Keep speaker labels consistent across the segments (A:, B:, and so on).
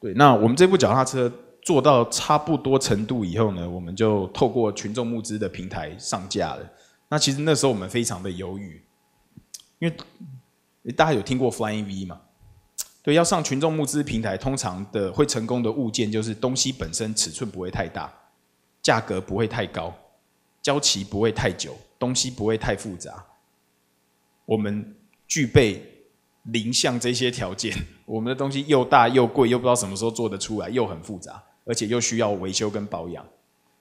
A: 对，那我们这部脚踏车做到差不多程度以后呢，我们就透过群众募资的平台上架了。那其实那时候我们非常的犹豫，因为大家有听过 Flying V 吗？对，要上群众募资平台，通常的会成功的物件就是东西本身尺寸不会太大，价格不会太高，交期不会太久，东西不会太复杂。我们具备。零像这些条件，我们的东西又大又贵，又不知道什么时候做得出来，又很复杂，而且又需要维修跟保养。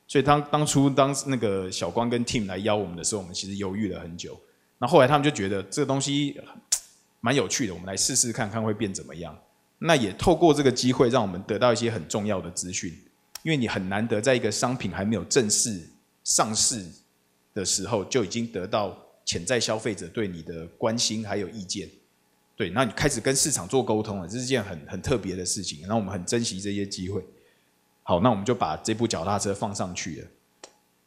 A: 所以当当初当那个小光跟 team 来邀我们的时候，我们其实犹豫了很久。那后来他们就觉得这个东西 蛮有趣的，我们来试试看看会变怎么样。那也透过这个机会，让我们得到一些很重要的资讯，因为你很难得在一个商品还没有正式上市的时候，就已经得到潜在消费者对你的关心还有意见。对，那你开始跟市场做沟通了，这是件很很特别的事情。然后我们很珍惜这些机会。好，那我们就把这部脚踏车放上去了。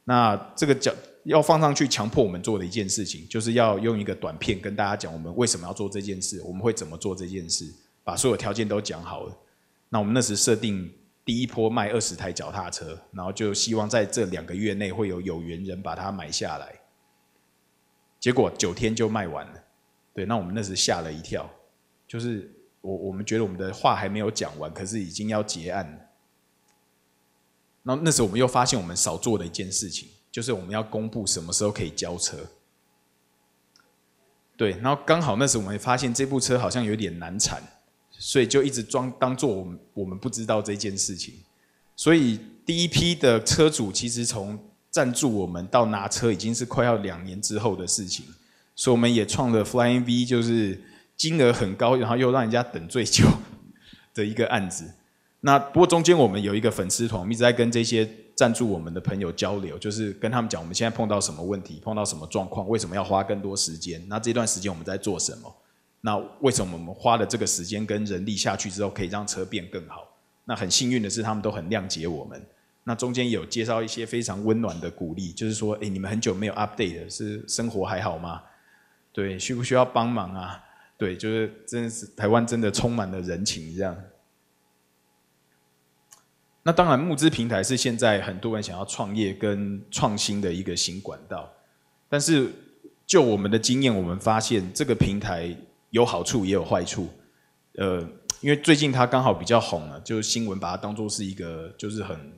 A: 那这个脚要放上去，强迫我们做的一件事情，就是要用一个短片跟大家讲我们为什么要做这件事，我们会怎么做这件事，把所有条件都讲好了。那我们那时设定第一波卖二十台脚踏车，然后就希望在这两个月内会有有缘人把它买下来。结果九天就卖完了。对，那我们那时吓了一跳，就是我我们觉得我们的话还没有讲完，可是已经要结案。那那时我们又发现我们少做的一件事情，就是我们要公布什么时候可以交车。对，然后刚好那时我们发现这部车好像有点难产，所以就一直装当做我们我们不知道这件事情。所以第一批的车主其实从赞助我们到拿车，已经是快要两年之后的事情。所以我们也创了 Flying V，就是金额很高，然后又让人家等最久 的一个案子。那不过中间我们有一个粉丝团，一直在跟这些赞助我们的朋友交流，就是跟他们讲我们现在碰到什么问题，碰到什么状况，为什么要花更多时间？那这段时间我们在做什么？那为什么我们花了这个时间跟人力下去之后可以让车变更好？那很幸运的是他们都很谅解我们。那中间有介绍一些非常温暖的鼓励，就是说，哎，你们很久没有 update，是生活还好吗？对，需不需要帮忙啊？对，就是真的是台湾真的充满了人情这样。那当然，募资平台是现在很多人想要创业跟创新的一个新管道。但是，就我们的经验，我们发现这个平台有好处也有坏处。呃，因为最近它刚好比较红了，就是新闻把它当做是一个就是很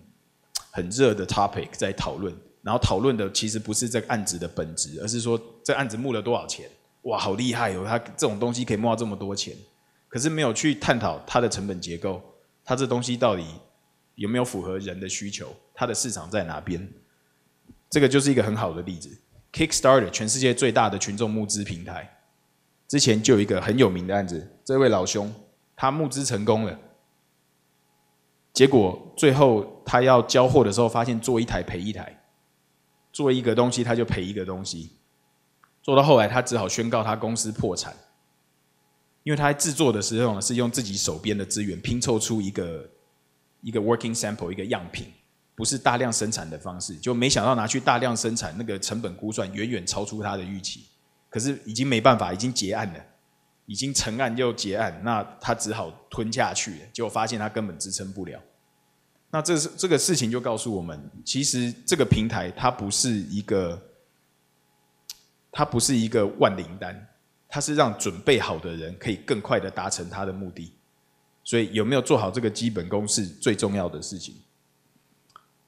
A: 很热的 topic 在讨论。然后讨论的其实不是这个案子的本质，而是说这案子募了多少钱？哇，好厉害哦！他这种东西可以募到这么多钱，可是没有去探讨它的成本结构，它这东西到底有没有符合人的需求？它的市场在哪边？这个就是一个很好的例子。Kickstarter 全世界最大的群众募资平台，之前就有一个很有名的案子，这位老兄他募资成功了，结果最后他要交货的时候，发现做一台赔一台。做一个东西，他就赔一个东西，做到后来，他只好宣告他公司破产，因为他在制作的时候呢是用自己手边的资源拼凑出一个一个 working sample 一个样品，不是大量生产的方式，就没想到拿去大量生产，那个成本估算远远超出他的预期，可是已经没办法，已经结案了，已经成案又结案，那他只好吞下去了，结果发现他根本支撑不了。那这是这个事情就告诉我们，其实这个平台它不是一个，它不是一个万灵丹，它是让准备好的人可以更快的达成他的目的。所以有没有做好这个基本功是最重要的事情。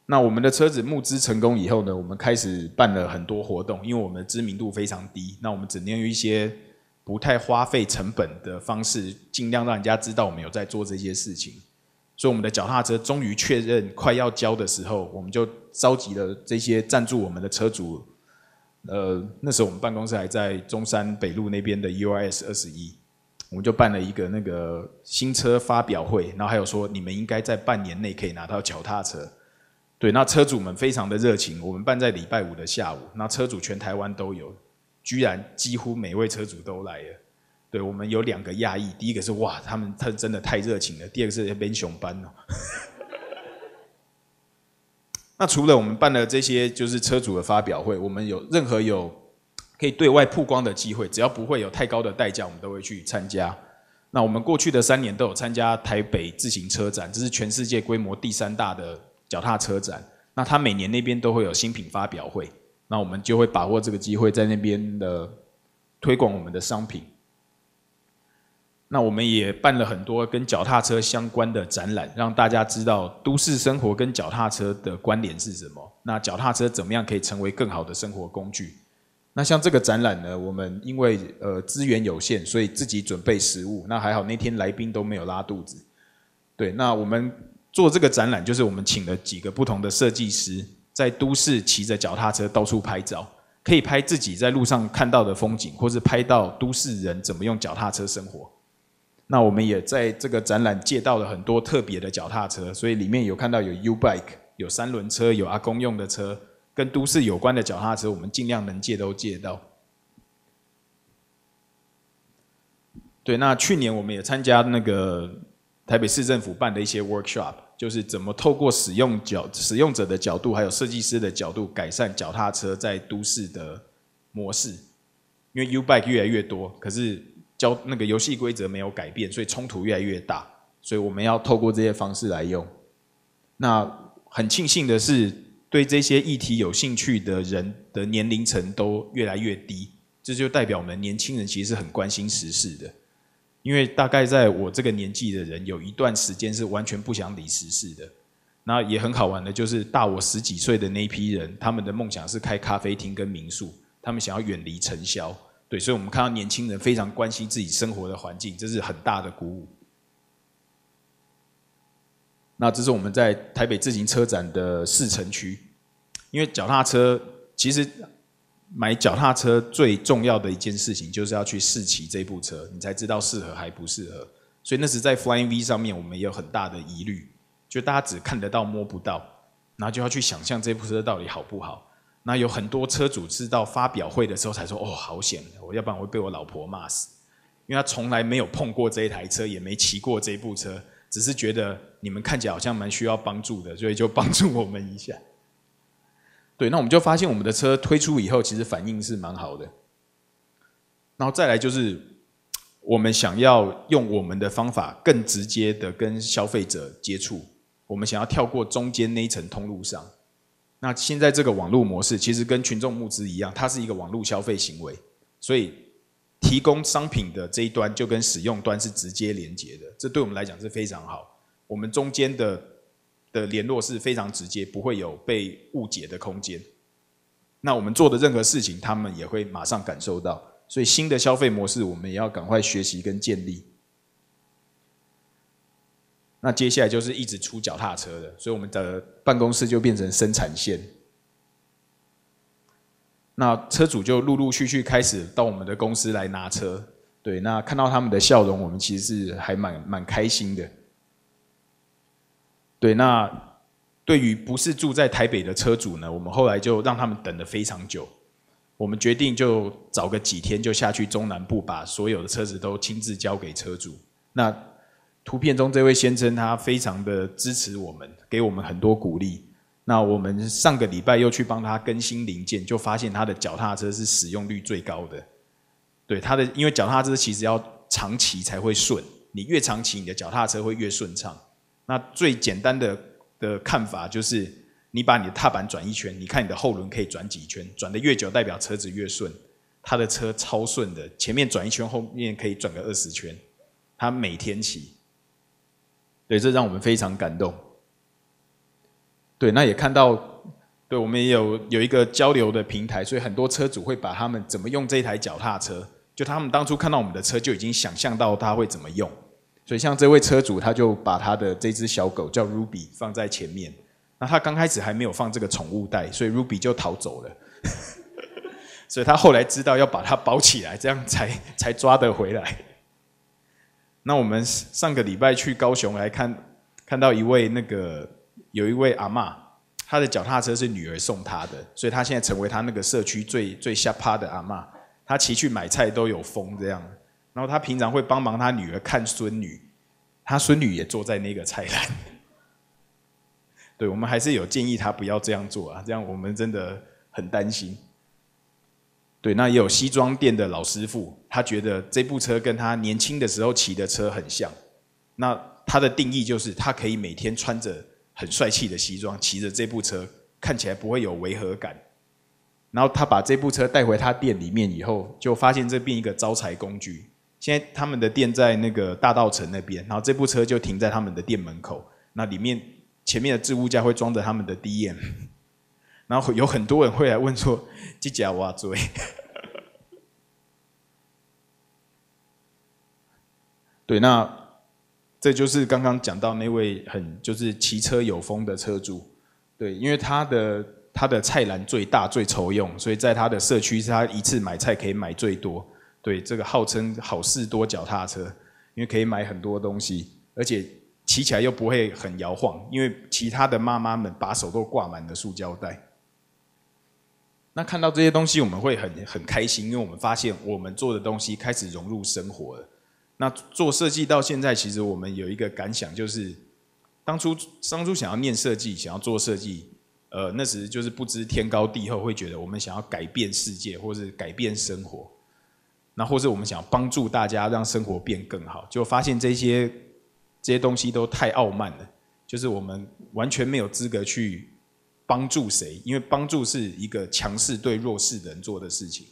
A: 那我们的车子募资成功以后呢，我们开始办了很多活动，因为我们的知名度非常低，那我们只能用一些不太花费成本的方式，尽量让人家知道我们有在做这些事情。所以我们的脚踏车终于确认快要交的时候，我们就召集了这些赞助我们的车主。呃，那时候我们办公室还在中山北路那边的 U.S. i 二十一，我们就办了一个那个新车发表会，然后还有说你们应该在半年内可以拿到脚踏车。对，那车主们非常的热情，我们办在礼拜五的下午，那车主全台湾都有，居然几乎每位车主都来了。对我们有两个讶异，第一个是哇，他们他真的太热情了；第二个是那边熊班哦。那除了我们办的这些，就是车主的发表会，我们有任何有可以对外曝光的机会，只要不会有太高的代价，我们都会去参加。那我们过去的三年都有参加台北自行车展，这是全世界规模第三大的脚踏车展。那他每年那边都会有新品发表会，那我们就会把握这个机会，在那边的推广我们的商品。那我们也办了很多跟脚踏车相关的展览，让大家知道都市生活跟脚踏车的关联是什么。那脚踏车怎么样可以成为更好的生活工具？那像这个展览呢，我们因为呃资源有限，所以自己准备食物。那还好那天来宾都没有拉肚子。对，那我们做这个展览，就是我们请了几个不同的设计师，在都市骑着脚踏车到处拍照，可以拍自己在路上看到的风景，或是拍到都市人怎么用脚踏车生活。那我们也在这个展览借到了很多特别的脚踏车，所以里面有看到有 U bike，有三轮车，有阿公用的车，跟都市有关的脚踏车，我们尽量能借都借到。对，那去年我们也参加那个台北市政府办的一些 workshop，就是怎么透过使用角使用者的角度，还有设计师的角度，改善脚踏车在都市的模式。因为 U bike 越来越多，可是。那个游戏规则没有改变，所以冲突越来越大。所以我们要透过这些方式来用。那很庆幸的是，对这些议题有兴趣的人的年龄层都越来越低，这就代表我们年轻人其实很关心时事的。因为大概在我这个年纪的人，有一段时间是完全不想理时事的。那也很好玩的，就是大我十几岁的那一批人，他们的梦想是开咖啡厅跟民宿，他们想要远离尘嚣。对，所以我们看到年轻人非常关心自己生活的环境，这是很大的鼓舞。那这是我们在台北自行车展的试乘区，因为脚踏车其实买脚踏车最重要的一件事情，就是要去试骑这部车，你才知道适合还不适合。所以那时在 Fly i n g V 上面，我们也有很大的疑虑，就大家只看得到摸不到，然后就要去想象这部车到底好不好。那有很多车主知到发表会的时候才说：“哦，好险！我要不然会被我老婆骂死，因为他从来没有碰过这一台车，也没骑过这一部车，只是觉得你们看起来好像蛮需要帮助的，所以就帮助我们一下。”对，那我们就发现我们的车推出以后，其实反应是蛮好的。然后再来就是，我们想要用我们的方法更直接的跟消费者接触，我们想要跳过中间那一层通路上。那现在这个网络模式其实跟群众募资一样，它是一个网络消费行为，所以提供商品的这一端就跟使用端是直接连接的，这对我们来讲是非常好。我们中间的的联络是非常直接，不会有被误解的空间。那我们做的任何事情，他们也会马上感受到。所以新的消费模式，我们也要赶快学习跟建立。那接下来就是一直出脚踏车的，所以我们的办公室就变成生产线。那车主就陆陆续续开始到我们的公司来拿车，对，那看到他们的笑容，我们其实是还蛮蛮开心的。对，那对于不是住在台北的车主呢，我们后来就让他们等的非常久，我们决定就找个几天就下去中南部，把所有的车子都亲自交给车主。那。图片中这位先生，他非常的支持我们，给我们很多鼓励。那我们上个礼拜又去帮他更新零件，就发现他的脚踏车是使用率最高的。对他的，因为脚踏车其实要长骑才会顺，你越长骑你的脚踏车会越顺畅。那最简单的的看法就是，你把你的踏板转一圈，你看你的后轮可以转几圈，转的越久代表车子越顺。他的车超顺的，前面转一圈，后面可以转个二十圈。他每天骑。对，这让我们非常感动。对，那也看到，对我们也有有一个交流的平台，所以很多车主会把他们怎么用这台脚踏车。就他们当初看到我们的车，就已经想象到他会怎么用。所以像这位车主，他就把他的这只小狗叫 Ruby 放在前面。那他刚开始还没有放这个宠物袋，所以 Ruby 就逃走了。所以他后来知道要把它包起来，这样才才抓得回来。那我们上个礼拜去高雄来看，看到一位那个有一位阿妈，她的脚踏车是女儿送她的，所以她现在成为她那个社区最最吓趴的阿妈。她骑去买菜都有风这样，然后她平常会帮忙她女儿看孙女，她孙女也坐在那个菜篮。对，我们还是有建议她不要这样做啊，这样我们真的很担心。对，那也有西装店的老师傅，他觉得这部车跟他年轻的时候骑的车很像。那他的定义就是，他可以每天穿着很帅气的西装，骑着这部车，看起来不会有违和感。然后他把这部车带回他店里面以后，就发现这变一个招财工具。现在他们的店在那个大道城那边，然后这部车就停在他们的店门口。那里面前面的置物架会装着他们的 d m 然后有很多人会来问说：“这家瓦追？” 对，那这就是刚刚讲到那位很就是骑车有风的车主，对，因为他的他的菜篮最大最常用，所以在他的社区，他一次买菜可以买最多。对，这个号称好事多脚踏车，因为可以买很多东西，而且骑起来又不会很摇晃，因为其他的妈妈们把手都挂满了塑胶袋。那看到这些东西，我们会很很开心，因为我们发现我们做的东西开始融入生活了。那做设计到现在，其实我们有一个感想，就是当初当初想要念设计，想要做设计，呃，那时就是不知天高地厚，会觉得我们想要改变世界，或是改变生活，那或是我们想帮助大家让生活变更好，就发现这些这些东西都太傲慢了，就是我们完全没有资格去。帮助谁？因为帮助是一个强势对弱势人做的事情。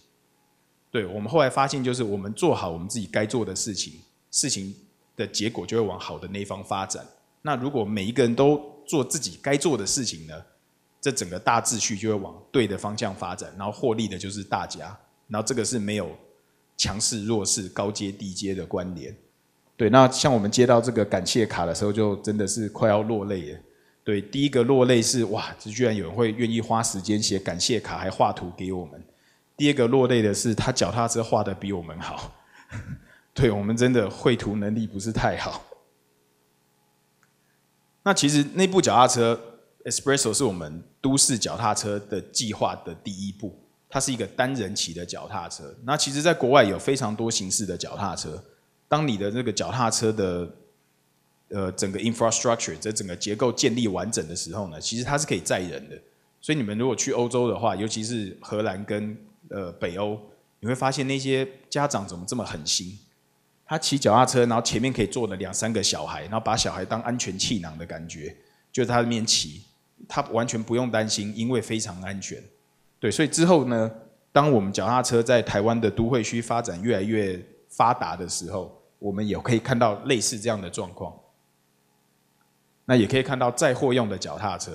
A: 对我们后来发现，就是我们做好我们自己该做的事情，事情的结果就会往好的那一方发展。那如果每一个人都做自己该做的事情呢？这整个大秩序就会往对的方向发展，然后获利的就是大家。然后这个是没有强势弱势、高阶低阶的关联。对，那像我们接到这个感谢卡的时候，就真的是快要落泪了。对，第一个落泪是哇，这居然有人会愿意花时间写感谢卡，还画图给我们。第二个落泪的是他脚踏车画的比我们好，对我们真的绘图能力不是太好。那其实那部脚踏车 Espresso 是我们都市脚踏车的计划的第一步，它是一个单人骑的脚踏车。那其实，在国外有非常多形式的脚踏车，当你的这个脚踏车的。呃，整个 infrastructure 这整个结构建立完整的时候呢，其实它是可以载人的。所以你们如果去欧洲的话，尤其是荷兰跟呃北欧，你会发现那些家长怎么这么狠心？他骑脚踏车，然后前面可以坐了两三个小孩，然后把小孩当安全气囊的感觉，就在他那面骑，他完全不用担心，因为非常安全。对，所以之后呢，当我们脚踏车在台湾的都会区发展越来越发达的时候，我们也可以看到类似这样的状况。那也可以看到载货用的脚踏车。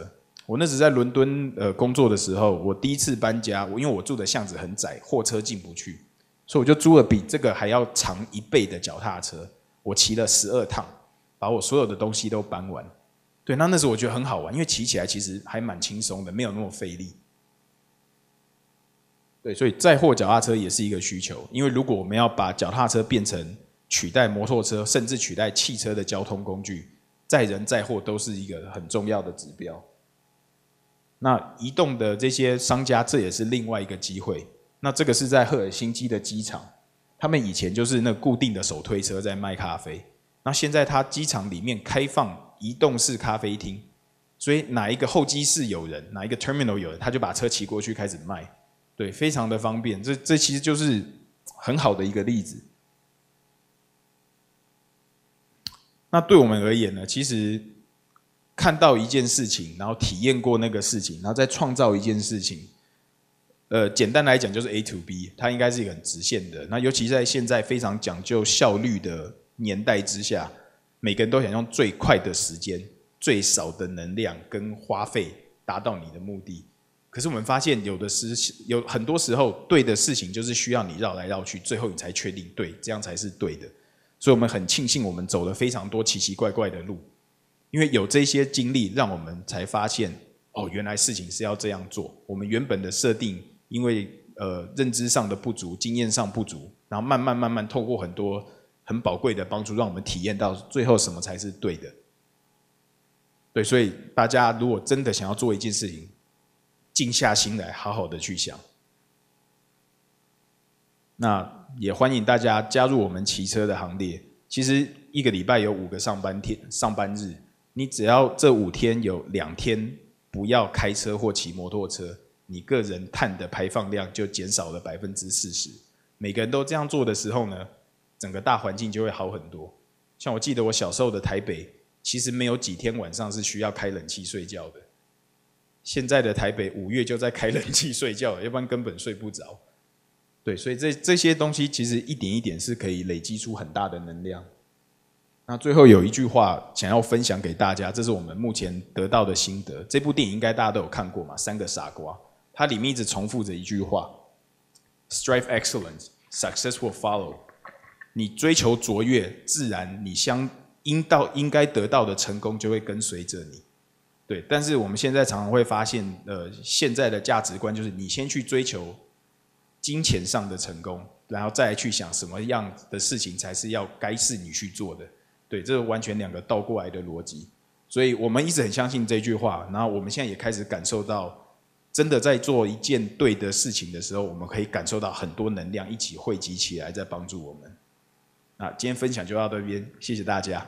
A: 我那时在伦敦呃工作的时候，我第一次搬家，我因为我住的巷子很窄，货车进不去，所以我就租了比这个还要长一倍的脚踏车。我骑了十二趟，把我所有的东西都搬完。对，那那时我觉得很好玩，因为骑起来其实还蛮轻松的，没有那么费力。对，所以载货脚踏车也是一个需求，因为如果我们要把脚踏车变成取代摩托车，甚至取代汽车的交通工具。载人载货都是一个很重要的指标。那移动的这些商家，这也是另外一个机会。那这个是在赫尔辛基的机场，他们以前就是那固定的手推车在卖咖啡。那现在他机场里面开放移动式咖啡厅，所以哪一个候机室有人，哪一个 terminal 有人，他就把车骑过去开始卖，对，非常的方便。这这其实就是很好的一个例子。那对我们而言呢？其实看到一件事情，然后体验过那个事情，然后再创造一件事情，呃，简单来讲就是 A to B，它应该是一个很直线的。那尤其在现在非常讲究效率的年代之下，每个人都想用最快的时间、最少的能量跟花费达到你的目的。可是我们发现，有的时有很多时候对的事情，就是需要你绕来绕去，最后你才确定对，这样才是对的。所以我们很庆幸，我们走了非常多奇奇怪怪的路，因为有这些经历，让我们才发现，哦，原来事情是要这样做。我们原本的设定，因为呃认知上的不足、经验上不足，然后慢慢慢慢透过很多很宝贵的帮助，让我们体验到最后什么才是对的。对，所以大家如果真的想要做一件事情，静下心来，好好的去想。那也欢迎大家加入我们骑车的行列。其实一个礼拜有五个上班天、上班日，你只要这五天有两天不要开车或骑摩托车，你个人碳的排放量就减少了百分之四十。每个人都这样做的时候呢，整个大环境就会好很多。像我记得我小时候的台北，其实没有几天晚上是需要开冷气睡觉的。现在的台北五月就在开冷气睡觉，要不然根本睡不着。对，所以这这些东西其实一点一点是可以累积出很大的能量。那最后有一句话想要分享给大家，这是我们目前得到的心得。这部电影应该大家都有看过嘛，《三个傻瓜》。它里面一直重复着一句话：“Strive excellence, successful follow。”你追求卓越，自然你相应到应该得到的成功就会跟随着你。对，但是我们现在常常会发现，呃，现在的价值观就是你先去追求。金钱上的成功，然后再去想什么样的事情才是要该是你去做的，对，这是完全两个倒过来的逻辑。所以我们一直很相信这句话，然后我们现在也开始感受到，真的在做一件对的事情的时候，我们可以感受到很多能量一起汇集起来在帮助我们。那今天分享就到这边，谢谢大家。